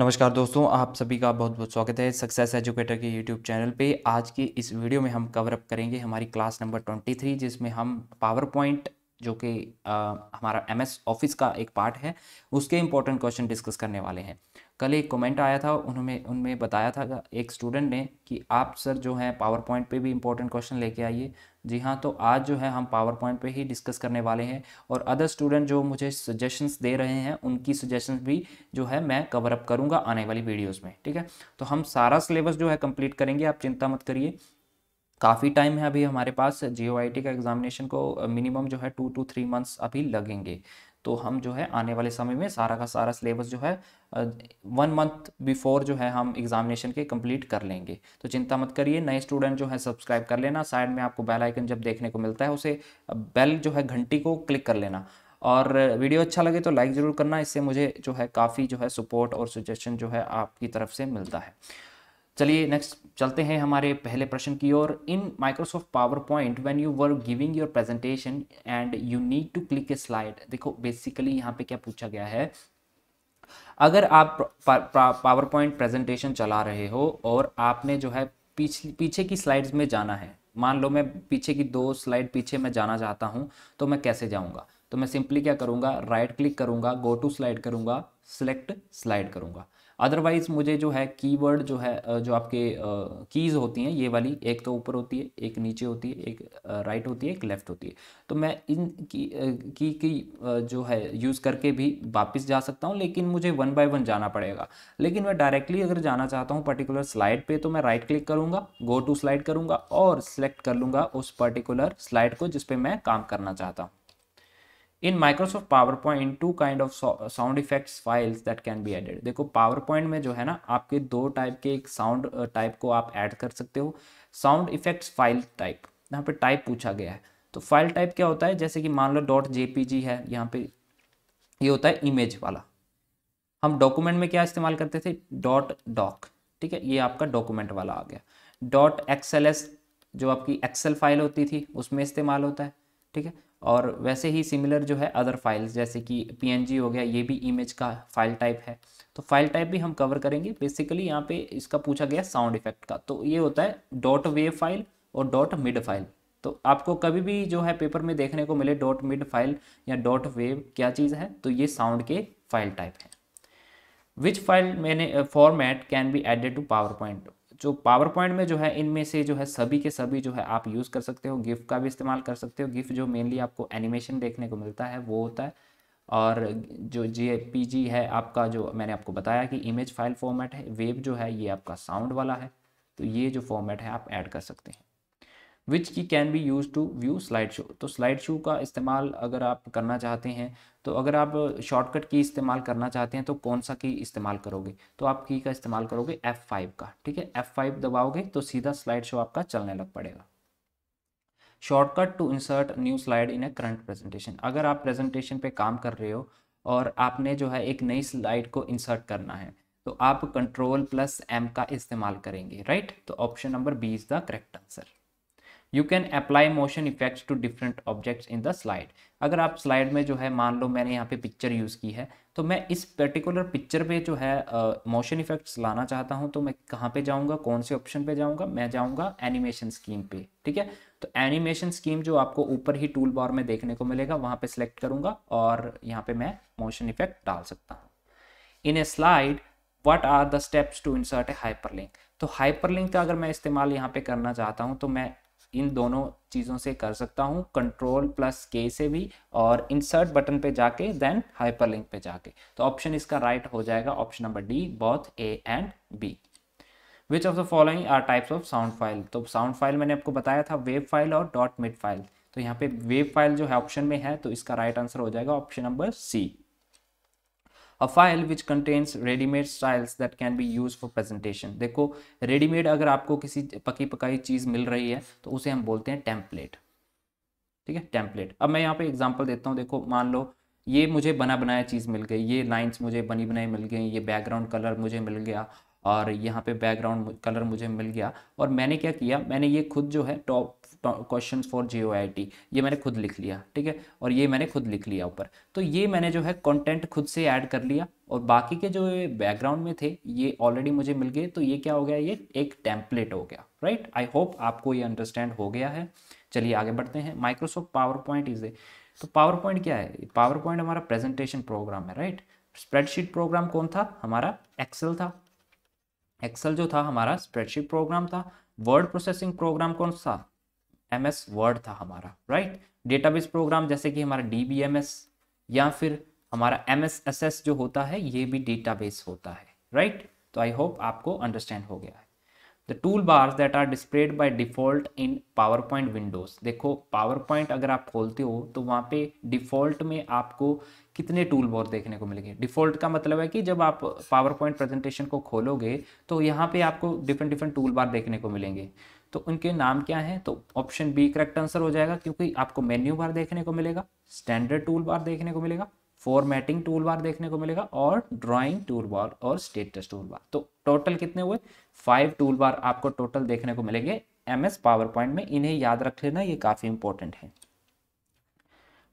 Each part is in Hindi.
नमस्कार दोस्तों आप सभी का बहुत बहुत स्वागत है सक्सेस एजुकेटर के यूट्यूब चैनल पे आज की इस वीडियो में हम कवर अप करेंगे हमारी क्लास नंबर ट्वेंटी थ्री जिसमें हम पावर पॉइंट जो कि हमारा एम एस ऑफिस का एक पार्ट है उसके इम्पोर्टेंट क्वेश्चन डिस्कस करने वाले हैं कल एक कमेंट आया था उन्होंने उनमें बताया था एक स्टूडेंट ने कि आप सर जो हैं पावर पॉइंट पर भी इम्पोर्टेंट क्वेश्चन लेके आइए जी हाँ तो आज जो है हम पावर पॉइंट पर ही डिस्कस करने वाले हैं और अदर स्टूडेंट जो मुझे सजेशंस दे रहे हैं उनकी सजेशंस भी जो है मैं कवर अप करूँगा आने वाली वीडियोस में ठीक है तो हम सारा सिलेबस जो है कंप्लीट करेंगे आप चिंता मत करिए काफ़ी टाइम है अभी हमारे पास जी का एग्जामिनेशन को मिनिमम जो है टू टू थ्री मंथ्स अभी लगेंगे तो हम जो है आने वाले समय में सारा का सारा सिलेबस जो है वन मंथ बिफोर जो है हम एग्जामिनेशन के कंप्लीट कर लेंगे तो चिंता मत करिए नए स्टूडेंट जो है सब्सक्राइब कर लेना साइड में आपको बेल आइकन जब देखने को मिलता है उसे बेल जो है घंटी को क्लिक कर लेना और वीडियो अच्छा लगे तो लाइक ज़रूर करना इससे मुझे जो है काफ़ी जो है सपोर्ट और सजेशन जो है आपकी तरफ से मिलता है चलिए नेक्स्ट चलते हैं हमारे पहले प्रश्न की ओर in Microsoft PowerPoint when you were giving your presentation and you need to click a slide देखो बेसिकली यहाँ पे क्या पूछा गया है अगर आप पावर पॉइंट प्रेजेंटेशन चला रहे हो और आपने जो है पीछे पीछे की स्लाइड्स में जाना है मान लो मैं पीछे की दो स्लाइड पीछे मैं जाना चाहता हूँ तो मैं कैसे जाऊँगा तो मैं सिंपली क्या करूँगा राइट क्लिक करूँगा गो टू स्लाइड करूँगा सिलेक्ट स्लाइड करूँगा अदरवाइज़ मुझे जो है कीवर्ड जो है जो आपके कीज़ होती हैं ये वाली एक तो ऊपर होती है एक नीचे होती है एक राइट होती है एक लेफ़्ट होती है तो मैं इन की की, की जो है यूज़ करके भी वापस जा सकता हूँ लेकिन मुझे वन बाय वन जाना पड़ेगा लेकिन मैं डायरेक्टली अगर जाना चाहता हूँ पर्टिकुलर स्लाइड पर तो मैं राइट क्लिक करूँगा गो टू स्लाइड करूँगा और सिलेक्ट कर लूँगा उस पर्टिकुलर स्लाइड को जिसपे मैं काम करना चाहता हूँ in Microsoft PowerPoint in two kind of sound effects files that can be added देखो पावर पॉइंट में जो है ना आपके दो टाइप के एक साउंड टाइप uh, को आप ऐड कर सकते हो साउंड इफेक्ट्स फाइल टाइप यहाँ पे टाइप पूछा गया है तो फाइल टाइप क्या होता है जैसे कि मान लो डॉट जेपीजी है यहाँ पे ये यह होता है इमेज वाला हम डॉक्यूमेंट में क्या इस्तेमाल करते थे डॉट डॉक ठीक है ये आपका डॉक्यूमेंट वाला आ गया डॉट एक्सएलएस जो आपकी एक्सेल फाइल होती थी उसमें इस्तेमाल होता है ठीक है और वैसे ही सिमिलर जो है अदर फाइल्स जैसे कि पी हो गया ये भी इमेज का फाइल टाइप है तो फाइल टाइप भी हम कवर करेंगे बेसिकली यहाँ पे इसका पूछा गया साउंड इफेक्ट का तो ये होता है डॉट वेव फाइल और डॉट मिड फाइल तो आपको कभी भी जो है पेपर में देखने को मिले डॉट मिड फाइल या डॉट वेव क्या चीज़ है तो ये साउंड के फाइल टाइप है विच फाइल मैंने format can be added to PowerPoint जो पावर पॉइंट में जो है इनमें से जो है सभी के सभी जो है आप यूज़ कर सकते हो गिफ्ट का भी इस्तेमाल कर सकते हो गिफ्ट जो मेनली आपको एनिमेशन देखने को मिलता है वो होता है और जो जे पी जी है आपका जो मैंने आपको बताया कि इमेज फाइल फॉर्मेट है वेब जो है ये आपका साउंड वाला है तो ये जो फॉर्मेट है आप ऐड कर सकते हैं which key can be use to view slide show तो स्लाइड शो का इस्तेमाल अगर आप करना चाहते हैं तो अगर आप शॉर्टकट की इस्तेमाल करना चाहते हैं तो कौन सा की इस्तेमाल करोगे तो आप की का इस्तेमाल करोगे F5 का ठीक है F5 दबाओगे तो सीधा स्लाइड शो आपका चलने लग पड़ेगा shortcut to insert new slide in a current presentation अगर आप प्रेजेंटेशन पे काम कर रहे हो और आपने जो है एक नई स्लाइड को इंसर्ट करना है तो आप कंट्रोल प्लस एम का इस्तेमाल करेंगे राइट तो option number B is the correct answer you can apply motion effects to different objects in the slide अगर आप स्लाइड में जो है मान लो मैंने यहाँ पे पिक्चर यूज़ की है तो मैं इस पर्टिकुलर पिक्चर पे जो है मोशन uh, इफेक्ट्स लाना चाहता हूँ तो मैं कहाँ पे जाऊँगा कौन से ऑप्शन पे जाऊँगा मैं जाऊँगा एनिमेशन स्कीम पे ठीक है तो एनिमेशन स्कीम जो आपको ऊपर ही टूल बार में देखने को मिलेगा वहाँ पर सिलेक्ट करूँगा और यहाँ पर मैं मोशन इफेक्ट डाल सकता हूँ in a slide what are the steps to insert a hyperlink तो हाइपर लिंक का अगर मैं इस्तेमाल यहाँ पे करना चाहता हूँ तो मैं इन दोनों चीज़ों से कर सकता हूँ कंट्रोल प्लस के से भी और इंसर्ट बटन पे जाके देन हाइपरलिंक पे जाके तो ऑप्शन इसका राइट right हो जाएगा option number D both A and B which of the following are types of sound file तो साउंड फाइल मैंने आपको बताया था वेब फाइल और डॉट मिड फाइल तो यहाँ पे वेब फाइल जो है ऑप्शन में है तो इसका राइट right आंसर हो जाएगा option number C a file which contains readymade styles that can be use for presentation देखो रेडीमेड अगर आपको किसी पकी पकाई चीज़ मिल रही है तो उसे हम बोलते हैं टेम्पलेट ठीक है टेम्पलेट अब मैं यहाँ पे एग्जाम्पल देता हूँ देखो मान लो ये मुझे बना बनाया चीज़ मिल गई ये लाइन्स मुझे बनी बनाई मिल गई ये बैकग्राउंड कलर मुझे मिल गया और यहाँ पे बैकग्राउंड कलर मुझे मिल गया और मैंने क्या किया मैंने ये खुद जो है टॉप क्वेश्चन फॉर जे ये मैंने खुद लिख लिया ठीक है और ये मैंने खुद लिख लिया ऊपर तो ये मैंने जो है कंटेंट खुद से ऐड कर लिया और बाकी के जो बैकग्राउंड में थे ये ऑलरेडी मुझे मिल गए तो ये क्या हो गया ये एक टेम्पलेट हो गया राइट आई होप आपको ये अंडरस्टैंड हो गया है चलिए आगे बढ़ते हैं Microsoft PowerPoint is a तो पावर पॉइंट क्या है पावर पॉइंट हमारा प्रेजेंटेशन प्रोग्राम है राइट स्प्रेडशीट प्रोग्राम कौन था हमारा एक्सेल था एक्सेल जो था हमारा स्प्रेडशीट प्रोग्राम था वर्ड प्रोसेसिंग प्रोग्राम कौन सा एम एस वर्ड था हमारा राइट डेटाबेस प्रोग्राम जैसे कि हमारा डी बी एम एस या फिर हमारा एम एस एस एस जो होता है ये भी डेटाबेस होता है राइट right? तो आई होप आपको अंडरस्टैंड हो गया है the toolbars that are displayed by default in PowerPoint windows देखो पावर पॉइंट अगर आप खोलते हो तो वहाँ पे डिफॉल्ट में आपको कितने टूल बार देखने को मिलेंगे डिफॉल्ट का मतलब है कि जब आप पावर पॉइंट प्रेजेंटेशन को खोलोगे तो यहाँ पे आपको डिफरेंट डिफरेंट टूल बार देखने को मिलेंगे तो उनके नाम क्या हैं तो ऑप्शन बी करेक्ट आंसर हो जाएगा क्योंकि आपको मेन्यू बार देखने को मिलेगा स्टैंडर्ड टूल बार देखने को मिलेगा फॉर्मेटिंग टूल बार देखने को मिलेगा और ड्राइंग टूल बार और स्टेटस टूल बार तो टोटल कितने हुए फाइव टूल बार आपको टोटल देखने को मिलेंगे एम एस पावर पॉइंट में इन्हें याद रख लेना ये काफ़ी इंपॉर्टेंट है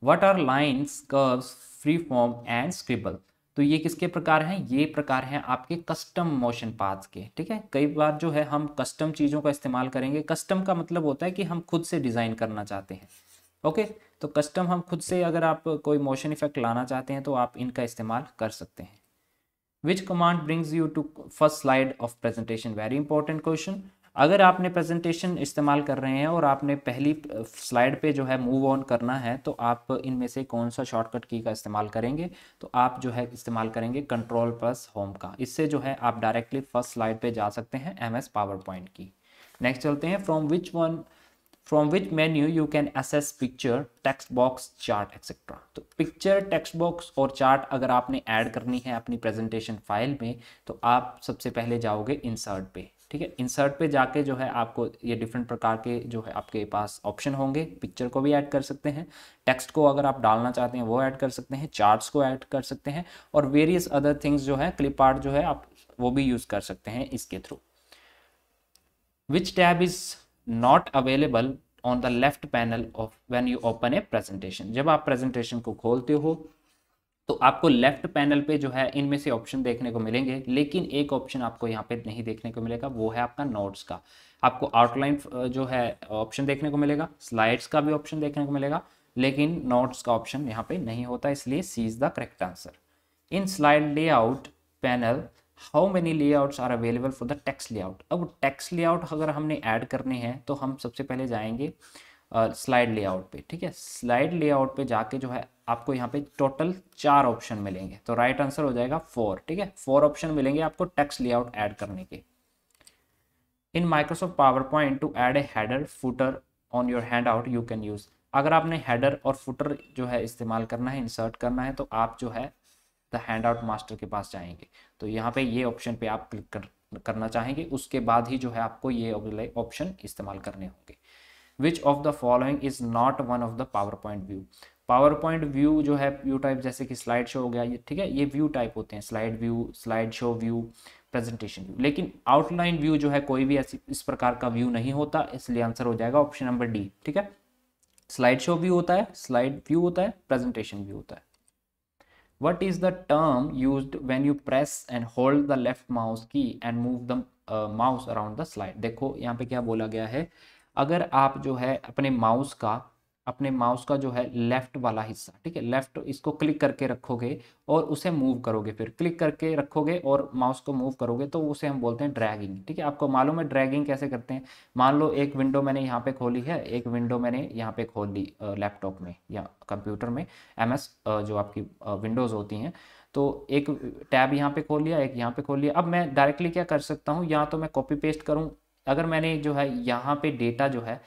what are lines curve freeform and scribble तो ये किसके प्रकार हैं ये प्रकार हैं आपके कस्टम मोशन पाथ के ठीक है कई बार जो है हम कस्टम चीज़ों का इस्तेमाल करेंगे कस्टम का मतलब होता है कि हम खुद से डिज़ाइन करना चाहते हैं ओके तो कस्टम हम खुद से अगर आप कोई मोशन इफेक्ट लाना चाहते हैं तो आप इनका इस्तेमाल कर सकते हैं which command brings you to first slide of presentation very important question अगर आपने प्रेजेंटेशन इस्तेमाल कर रहे हैं और आपने पहली स्लाइड पे जो है मूव ऑन करना है तो आप इनमें से कौन सा शॉर्टकट की का इस्तेमाल करेंगे तो आप जो है इस्तेमाल करेंगे कंट्रोल प्लस होम का इससे जो है आप डायरेक्टली फर्स्ट स्लाइड पे जा सकते हैं एम एस पावर पॉइंट की नेक्स्ट चलते हैं from which one from which menu you can access picture text box chart etcetera तो पिक्चर टेक्स्ट बॉक्स और चार्ट अगर आपने ऐड करनी है अपनी प्रेजेंटेशन फाइल में तो आप सबसे पहले जाओगे इंसर्ट पे ठीक है इंसर्ट पे जाके जो है आपको ये डिफरेंट प्रकार के जो है आपके पास ऑप्शन होंगे पिक्चर को भी ऐड कर सकते हैं टेक्स्ट को अगर आप डालना चाहते हैं वो ऐड कर सकते हैं चार्ट्स को ऐड कर सकते हैं और वेरियस अदर थिंग्स जो है क्लिप आर्ट जो है आप वो भी यूज़ कर सकते हैं इसके through which tab is not available on the left panel of when you open a presentation जब आप प्रेजेंटेशन को खोलते हो तो आपको लेफ्ट पैनल पे जो है इनमें से ऑप्शन देखने को मिलेंगे लेकिन एक ऑप्शन आपको यहाँ पे नहीं देखने को मिलेगा वो है आपका नोट्स का आपको आउटलाइन जो है ऑप्शन देखने को मिलेगा स्लाइड्स का भी ऑप्शन देखने को मिलेगा लेकिन नोट्स का ऑप्शन यहाँ पे नहीं होता इसलिए C is the correct answer in slide layout panel how many layouts are available for the text layout अब टेक्स लेआउट अगर हमने ऐड करने हैं तो हम सबसे पहले जाएंगे स्लाइड लेआउट पे ठीक है स्लाइड लेआउट पे जाके जो है आपको यहाँ पे टोटल चार ऑप्शन मिलेंगे तो राइट आंसर हो जाएगा फोर ठीक है फोर ऑप्शन मिलेंगे आपको टेक्स्ट लेआउट ऐड करने के in Microsoft PowerPoint to add a header footer on your handout you can use अगर आपने हैडर और फुटर जो है इस्तेमाल करना है इंसर्ट करना है तो आप जो है द हैंड आउट मास्टर के पास जाएंगे तो यहाँ पे ये ऑप्शन पे आप क्लिक कर, करना चाहेंगे उसके बाद ही जो है आपको ये ऑप्शन इस्तेमाल करने होंगे which of the following is not one of the PowerPoint view PowerPoint view जो है व्यू टाइप जैसे कि स्लाइड शो हो गया ये ठीक है ये व्यू टाइप होते हैं slide view slide show view presentation view लेकिन आउटलाइन व्यू जो है कोई भी ऐसी इस प्रकार का व्यू नहीं होता इसलिए आंसर हो जाएगा ऑप्शन नंबर डी ठीक है स्लाइड शो व्यू होता है स्लाइड व्यू होता है प्रेजेंटेशन व्यू होता है what is the term use when you press and hold the left mouse key and move the mouse around the slide देखो यहाँ पे क्या बोला गया है अगर आप जो है अपने माउस का अपने माउस का जो है लेफ्ट वाला हिस्सा ठीक है लेफ्ट इसको क्लिक करके रखोगे और उसे मूव करोगे फिर क्लिक करके रखोगे और माउस को मूव करोगे तो उसे हम बोलते हैं ड्रैगिंग ठीक है आपको मालूम है ड्रैगिंग कैसे करते हैं मान लो एक विंडो मैंने यहाँ पे खोली है एक विंडो मैंने यहाँ पे खोल ली लैपटॉप में या कंप्यूटर में एम जो आपकी विंडोज़ होती हैं तो एक टैब यहाँ पे खोल लिया एक यहाँ पे खोल लिया अब मैं डायरेक्टली क्या कर सकता हूँ या तो मैं कॉपी पेस्ट करूँ अगर मैंने जो है यहाँ पे डेटा जो है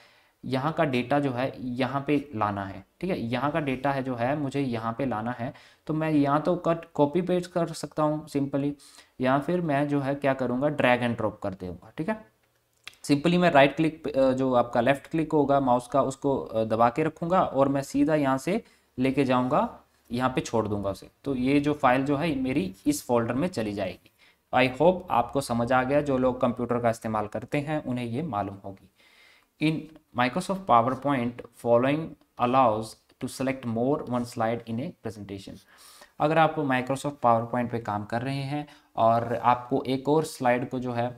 यहाँ का डेटा जो है यहाँ पे लाना है ठीक है यहाँ का डेटा है जो है मुझे यहाँ पे लाना है तो मैं यहाँ तो कट कॉपी पेस्ट कर सकता हूँ सिंपली या फिर मैं जो है क्या करूँगा ड्रैग एंड ड्रॉप कर दूँगा ठीक है सिंपली मैं राइट क्लिक जो आपका लेफ्ट क्लिक होगा माउस का उसको दबा के रखूँगा और मैं सीधा यहाँ से लेके जाऊँगा यहाँ पे छोड़ दूंगा उसे तो ये जो फाइल जो है मेरी इस फोल्डर में चली जाएगी आई होप आपको समझ आ गया जो लोग कंप्यूटर का इस्तेमाल करते हैं उन्हें ये मालूम होगी in Microsoft PowerPoint following allows to select more one slide in a presentation अगर आप माइक्रोसॉफ्ट पावर पॉइंट पर काम कर रहे हैं और आपको एक और स्लाइड को जो है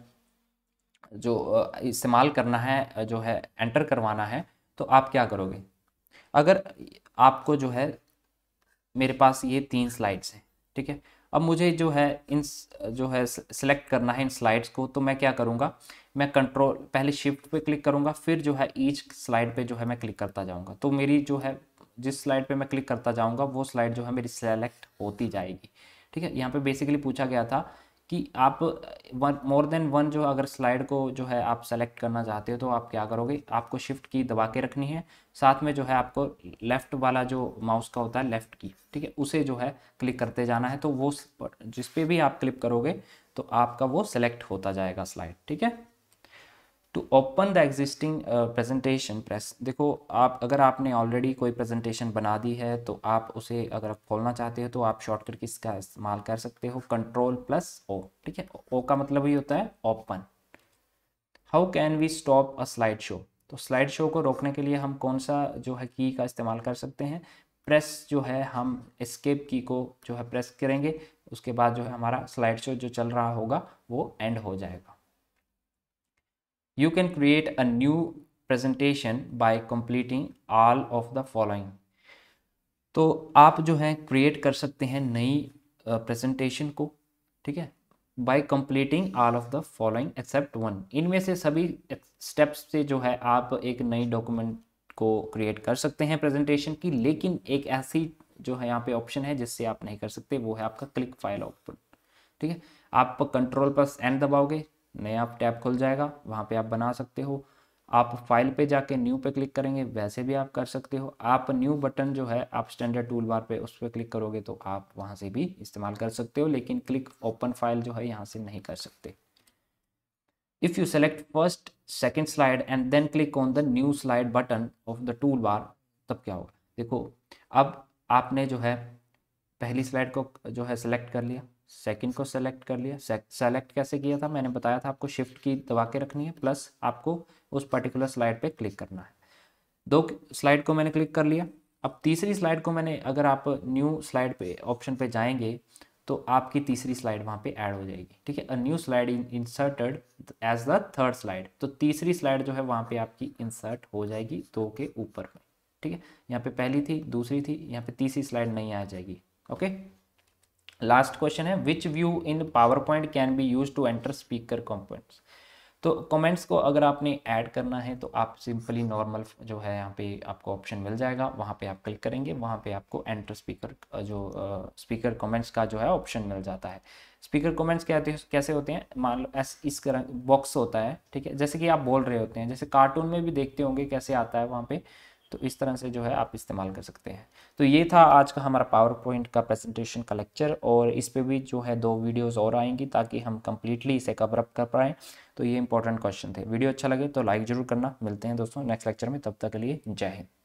जो इस्तेमाल करना है जो है एंटर करवाना है तो आप क्या करोगे अगर आपको जो है मेरे पास ये तीन स्लाइड्स हैं ठीक है अब मुझे जो है इन जो है सिलेक्ट करना है इन स्लाइड्स को तो मैं क्या करूँगा मैं कंट्रोल पहले शिफ्ट पे क्लिक करूँगा फिर जो है ईच स्लाइड पे जो है मैं क्लिक करता जाऊँगा तो मेरी जो है जिस स्लाइड पे मैं क्लिक करता जाऊँगा वो स्लाइड जो है मेरी सेलेक्ट होती जाएगी ठीक है यहाँ पे बेसिकली पूछा गया था कि आप वन मोर देन वन जो अगर स्लाइड को जो है आप सेलेक्ट करना चाहते हो तो आप क्या करोगे आपको शिफ्ट की दबा के रखनी है साथ में जो है आपको लेफ़्ट वाला जो माउस का होता है लेफ़्ट की ठीक है उसे जो है क्लिक करते जाना है तो वो जिस पे भी आप क्लिक करोगे तो आपका वो सेलेक्ट होता जाएगा स्लाइड ठीक है to open the existing presentation press देखो आप अगर आपने ऑलरेडी कोई प्रेजेंटेशन बना दी है तो आप उसे अगर आप खोलना चाहते हो तो आप शॉर्टकट किसका इस्तेमाल कर सकते हो कंट्रोल प्लस ओ ठीक है ओ का मतलब ही होता है open how can we stop a slide show तो स्लाइड शो को रोकने के लिए हम कौन सा जो है की का इस्तेमाल कर सकते हैं प्रेस जो है हम एस्केप की को जो है प्रेस करेंगे उसके बाद जो है हमारा स्लाइड शो जो चल रहा होगा वो एंड हो जाएगा You can create a new presentation by completing all of the following. तो आप जो है क्रिएट कर सकते हैं नई प्रेजेंटेशन को ठीक है by completing all of the following except one इनमें से सभी स्टेप्स से जो है आप एक नई डॉक्यूमेंट को क्रिएट कर सकते हैं प्रेजेंटेशन की लेकिन एक ऐसी जो है यहाँ पे ऑप्शन है जिससे आप नहीं कर सकते वो है आपका क्लिक फाइल आउटपुट ठीक है आप कंट्रोल प्लस एन दबाओगे नया आप टैब खुल जाएगा वहाँ पे आप बना सकते हो आप फाइल पे जाके न्यू पे क्लिक करेंगे वैसे भी आप कर सकते हो आप न्यू बटन जो है आप स्टैंडर्ड टूल बार पे उस पर क्लिक करोगे तो आप वहाँ से भी इस्तेमाल कर सकते हो लेकिन क्लिक ओपन फाइल जो है यहाँ से नहीं कर सकते if you select first second slide and then click on the new slide button of the toolbar तब क्या होगा देखो अब आपने जो है पहली स्लाइड को जो है सेलेक्ट कर लिया सेकंड को सेलेक्ट कर लिया सेलेक्ट कैसे किया था मैंने बताया था आपको शिफ्ट की दबा के रखनी है प्लस आपको उस पर्टिकुलर स्लाइड पे क्लिक करना है दो स्लाइड को मैंने क्लिक कर लिया अब तीसरी स्लाइड को मैंने अगर आप न्यू स्लाइड पे ऑप्शन पे जाएंगे तो आपकी तीसरी स्लाइड वहाँ पे ऐड हो जाएगी ठीक है a new slide inserted as the third slide तो तीसरी स्लाइड जो है वहाँ पे आपकी इंसर्ट हो जाएगी दो के ऊपर में ठीक है यहाँ पे पहली थी दूसरी थी यहाँ पे तीसरी स्लाइड नहीं आ जाएगी ओके लास्ट क्वेश्चन है which view in PowerPoint can be use to enter speaker comments तो कमेंट्स को अगर आपने ऐड करना है तो आप सिंपली नॉर्मल जो है यहाँ पे आपको ऑप्शन मिल जाएगा वहाँ पे आप क्लिक करेंगे वहाँ पे आपको एंटर स्पीकर जो स्पीकर uh, कमेंट्स का जो है ऑप्शन मिल जाता है स्पीकर कमेंट्स क्या होते कैसे होते हैं मान लो एस इस बॉक्स होता है ठीक है जैसे कि आप बोल रहे होते हैं जैसे कार्टून में भी देखते होंगे कैसे आता है वहाँ पे तो इस तरह से जो है आप इस्तेमाल कर सकते हैं तो ये था आज का हमारा पावर पॉइंट का प्रेजेंटेशन का लेक्चर और इस पर भी जो है दो वीडियोज़ और आएंगी ताकि हम कंप्लीटली इसे कवर अप कर पाएँ तो ये इंपॉर्टेंट क्वेश्चन थे वीडियो अच्छा लगे तो लाइक ज़रूर करना मिलते हैं दोस्तों नेक्स्ट लेक्चर में तब तक के लिए जय हिंद